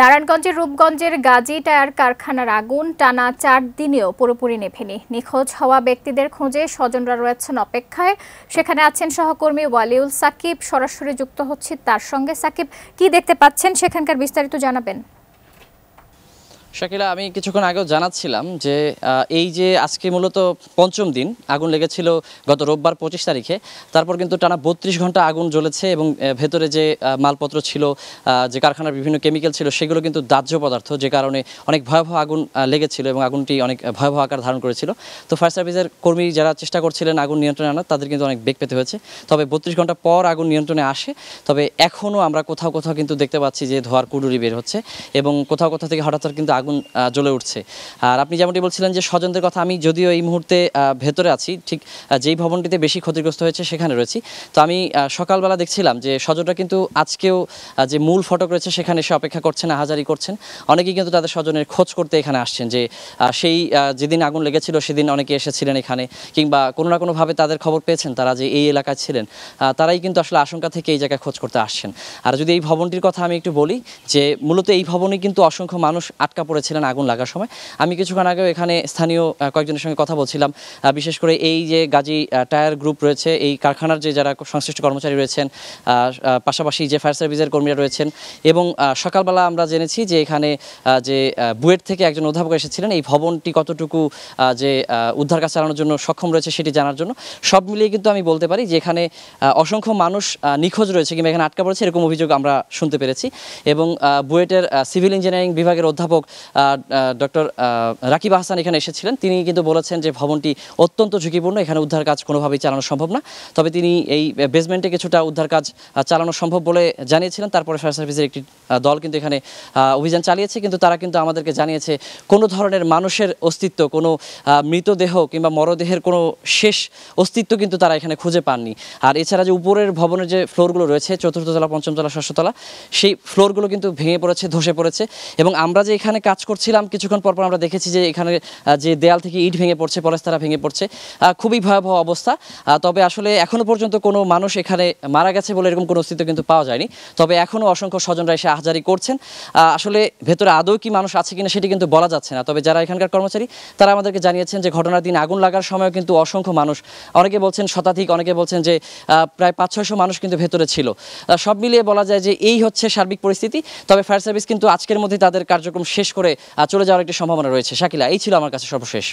নারায়ণগঞ্জের রূপগঞ্জের গাজী টায়ার কারখানার আগুন টানা চার দিনেও পুরোপুরি নেভেনি নিখোঁজ হওয়া ব্যক্তিদের খোঁজে স্বজনরা রয়েছেন অপেক্ষায় সেখানে আছেন সহকর্মী ওয়ালিউল সাকিব সরাসরি যুক্ত হচ্ছে তার সঙ্গে সাকিব কি দেখতে পাচ্ছেন সেখানকার বিস্তারিত জানাবেন শাকিলা আমি কিছুক্ষণ আগেও জানাচ্ছিলাম যে এই যে আজকে মূলত পঞ্চম দিন আগুন লেগেছিল গত রোববার পঁচিশ তারিখে তারপর কিন্তু টানা বত্রিশ ঘন্টা আগুন জ্বলেছে এবং ভেতরে যে মালপত্র ছিল যে কারখানার বিভিন্ন কেমিক্যাল ছিল সেগুলো কিন্তু দাহ্য পদার্থ যে কারণে অনেক ভয়াবহ আগুন লেগেছিল এবং আগুনটি অনেক ভয়াবহ আকার ধারণ করেছিল তো ফায়ার সার্ভিসের কর্মী যারা চেষ্টা করছিলেন আগুন নিয়ন্ত্রণে আনা তাদের কিন্তু অনেক বেগ পেতে হয়েছে তবে বত্রিশ ঘন্টা পর আগুন নিয়ন্ত্রণে আসে তবে এখনও আমরা কোথাও কোথাও কিন্তু দেখতে পাচ্ছি যে ধোয়ার কুডুরি বের হচ্ছে এবং কোথাও কোথাও থেকে হঠাৎ কিন্তু আগুন জ্বলে উঠছে আর আপনি যেমনটি বলছিলেন যে স্বজনদের কথা আমি যদিও এই মুহূর্তে ভেতরে আছি ঠিক যেই ভবনটিতে বেশি ক্ষতিগ্রস্ত হয়েছে সেখানে রয়েছি তো আমি সকালবেলা দেখছিলাম যে স্বজনরা কিন্তু আজকেও যে মূল ফটক রয়েছে সেখানে এসে অপেক্ষা করছেন হাজারি করছেন অনেকেই কিন্তু তাদের স্বজনের খোঁজ করতে এখানে আসছেন যে সেই যেদিন আগুন লেগেছিল সেদিন অনেকে এসেছিলেন এখানে কিংবা কোনো না কোনোভাবে তাদের খবর পেয়েছেন তারা যে এই এলাকায় ছিলেন তারাই কিন্তু আসলে আশঙ্কা থেকে এই জায়গায় খোঁজ করতে আসছেন আর যদি এই ভবনটির কথা আমি একটু বলি যে মূলত এই ভবনে কিন্তু অসংখ্য মানুষ আটকা পড়েছিলেন আগুন লাগার সময় আমি কিছুক্ষণ আগেও এখানে স্থানীয় কয়েকজনের সঙ্গে কথা বলছিলাম বিশেষ করে এই যে গাজী টায়ার গ্রুপ রয়েছে এই কারখানার যে যারা সংশ্লিষ্ট কর্মচারী রয়েছেন পাশাপাশি যে ফায়ার সার্ভিসের কর্মীরা রয়েছেন এবং সকালবেলা আমরা জেনেছি যে এখানে যে বুয়েট থেকে একজন অধ্যাপক এসেছিলেন এই ভবনটি কতটুকু যে উদ্ধার কাজ চালানোর জন্য সক্ষম রয়েছে সেটি জানার জন্য সব মিলিয়ে কিন্তু আমি বলতে পারি যে এখানে অসংখ্য মানুষ নিখোঁজ রয়েছে কিংবা এখানে আটকা পড়েছে এরকম অভিযোগ আমরা শুনতে পেরেছি এবং বুয়েটের সিভিল ইঞ্জিনিয়ারিং বিভাগের অধ্যাপক ডক্টর রাকিব আহসান এখানে এসেছিলেন তিনি কিন্তু বলেছেন যে ভবনটি অত্যন্ত ঝুঁকিপূর্ণ এখানে উদ্ধার কাজ কোনোভাবেই চালানো সম্ভব না তবে তিনি এই বেসমেন্টে কিছুটা উদ্ধার কাজ চালানো সম্ভব বলে জানিয়েছিলেন তারপরে ফায়ার সার্ভিসের একটি দল কিন্তু এখানে অভিযান চালিয়েছে কিন্তু তারা কিন্তু আমাদেরকে জানিয়েছে কোনো ধরনের মানুষের অস্তিত্ব কোনো মৃতদেহ কিংবা মরদেহের কোনো শেষ অস্তিত্ব কিন্তু তারা এখানে খুঁজে পাননি আর এছাড়া যে উপরের ভবনের যে ফ্লোরগুলো রয়েছে চতুর্থতলা পঞ্চমতলা ষষ্ঠতলা সেই ফ্লোরগুলো কিন্তু ভেঙে পড়েছে ধসে পড়েছে এবং আমরা যে এখানে কাজ কাজ করছিলাম কিছুক্ষণ পরপর আমরা দেখেছি যে এখানে যে দেয়াল থেকে ইট ভেঙে পড়ছে পলেস্তারা ভেঙে পড়ছে খুবই ভয়াবহ অবস্থা তবে আসলে এখনও পর্যন্ত কোনো মানুষ এখানে মারা গেছে বলে এরকম কোনো অস্তিত্ব কিন্তু পাওয়া যায়নি তবে এখনও অসংখ্য স্বজনরা এসে আহাজারি করছেন আসলে ভেতরে আদৌ কি মানুষ আছে কিনা সেটি কিন্তু বলা যাচ্ছে না তবে যারা এখানকার কর্মচারী তারা আমাদেরকে জানিয়েছেন যে ঘটনার দিন আগুন লাগার সময় কিন্তু অসংখ্য মানুষ অনেকে বলছেন শতাধিক অনেকে বলছেন যে প্রায় পাঁচ ছয়শো মানুষ কিন্তু ভেতরে ছিল সব মিলিয়ে বলা যায় যে এই হচ্ছে সার্বিক পরিস্থিতি তবে ফায়ার সার্ভিস কিন্তু আজকের মধ্যে তাদের কার্যক্রম শেষ করে করে চলে যাওয়ার একটি সম্ভাবনা রয়েছে শাকিলা এই ছিল আমার কাছে সর্বশেষ